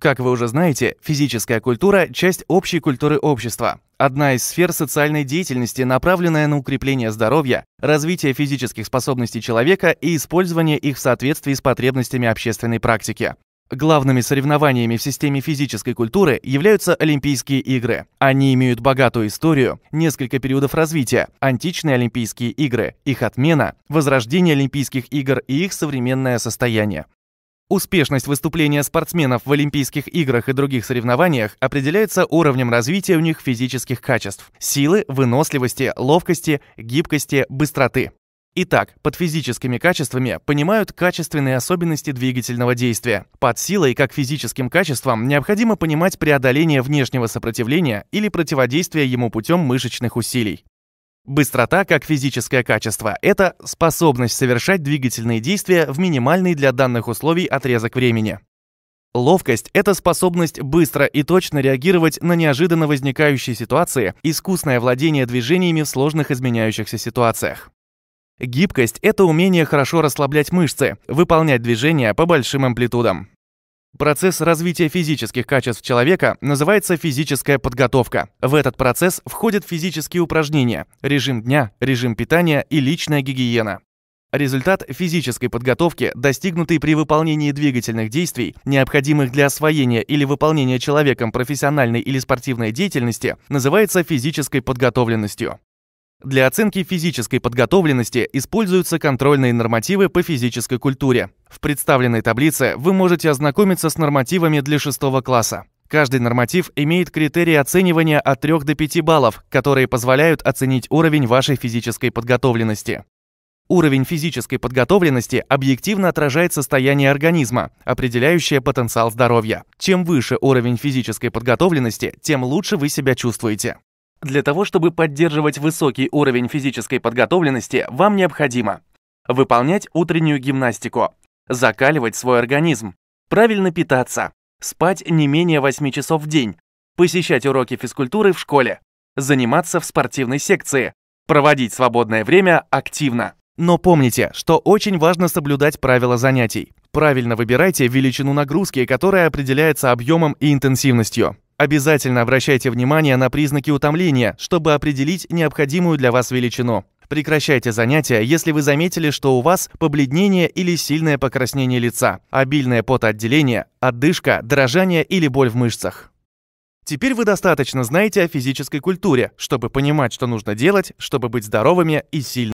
Как вы уже знаете, физическая культура – часть общей культуры общества. Одна из сфер социальной деятельности, направленная на укрепление здоровья, развитие физических способностей человека и использование их в соответствии с потребностями общественной практики. Главными соревнованиями в системе физической культуры являются Олимпийские игры. Они имеют богатую историю, несколько периодов развития, античные Олимпийские игры, их отмена, возрождение Олимпийских игр и их современное состояние. Успешность выступления спортсменов в Олимпийских играх и других соревнованиях определяется уровнем развития у них физических качеств – силы, выносливости, ловкости, гибкости, быстроты. Итак, под физическими качествами понимают качественные особенности двигательного действия. Под силой, как физическим качеством, необходимо понимать преодоление внешнего сопротивления или противодействие ему путем мышечных усилий. Быстрота как физическое качество – это способность совершать двигательные действия в минимальный для данных условий отрезок времени. Ловкость – это способность быстро и точно реагировать на неожиданно возникающие ситуации, искусное владение движениями в сложных изменяющихся ситуациях. Гибкость – это умение хорошо расслаблять мышцы, выполнять движения по большим амплитудам. Процесс развития физических качеств человека называется физическая подготовка. В этот процесс входят физические упражнения, режим дня, режим питания и личная гигиена. Результат физической подготовки, достигнутый при выполнении двигательных действий, необходимых для освоения или выполнения человеком профессиональной или спортивной деятельности, называется физической подготовленностью. Для оценки физической подготовленности используются контрольные нормативы по физической культуре. В представленной таблице вы можете ознакомиться с нормативами для 6 класса. Каждый норматив имеет критерии оценивания от 3 до 5 баллов, которые позволяют оценить уровень вашей физической подготовленности. Уровень физической подготовленности объективно отражает состояние организма, определяющее потенциал здоровья. Чем выше уровень физической подготовленности, тем лучше вы себя чувствуете. Для того, чтобы поддерживать высокий уровень физической подготовленности, вам необходимо выполнять утреннюю гимнастику, закаливать свой организм, правильно питаться, спать не менее 8 часов в день, посещать уроки физкультуры в школе, заниматься в спортивной секции, проводить свободное время активно. Но помните, что очень важно соблюдать правила занятий. Правильно выбирайте величину нагрузки, которая определяется объемом и интенсивностью. Обязательно обращайте внимание на признаки утомления, чтобы определить необходимую для вас величину. Прекращайте занятия, если вы заметили, что у вас побледнение или сильное покраснение лица, обильное потоотделение, отдышка, дрожание или боль в мышцах. Теперь вы достаточно знаете о физической культуре, чтобы понимать, что нужно делать, чтобы быть здоровыми и сильными.